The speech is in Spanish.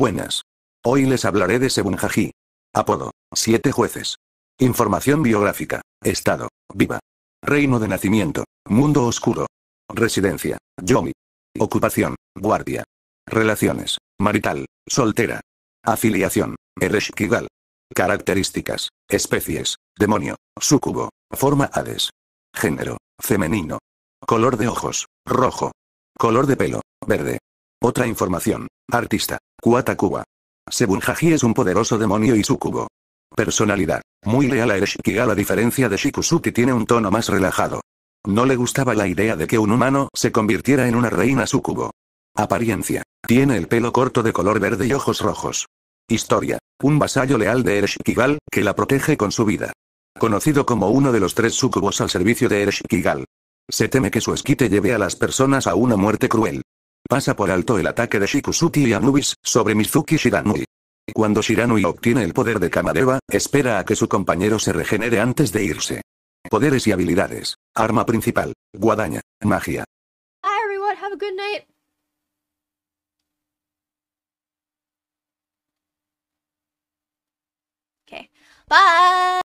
Buenas. Hoy les hablaré de Sebunjaji. Apodo. Siete jueces. Información biográfica. Estado. Viva. Reino de nacimiento. Mundo oscuro. Residencia. Yomi. Ocupación. Guardia. Relaciones. Marital. Soltera. Afiliación. Ereshkigal. Características. Especies. Demonio. Súcubo. Forma Hades. Género. Femenino. Color de ojos. Rojo. Color de pelo. Verde. Otra información. Artista. Kuata Kuba. Sebunjaji es un poderoso demonio y sucubo. Personalidad. Muy leal a Ereshkigal a diferencia de Shikusuki tiene un tono más relajado. No le gustaba la idea de que un humano se convirtiera en una reina sucubo. Apariencia. Tiene el pelo corto de color verde y ojos rojos. Historia. Un vasallo leal de Ereshkigal que la protege con su vida. Conocido como uno de los tres sucubos al servicio de Ereshkigal. Se teme que su esquite lleve a las personas a una muerte cruel. Pasa por alto el ataque de Shikusuki y Anubis, sobre Mizuki Shiranui. Cuando Shiranui obtiene el poder de Kamadeva, espera a que su compañero se regenere antes de irse. Poderes y habilidades. Arma principal. Guadaña. Magia. Bye!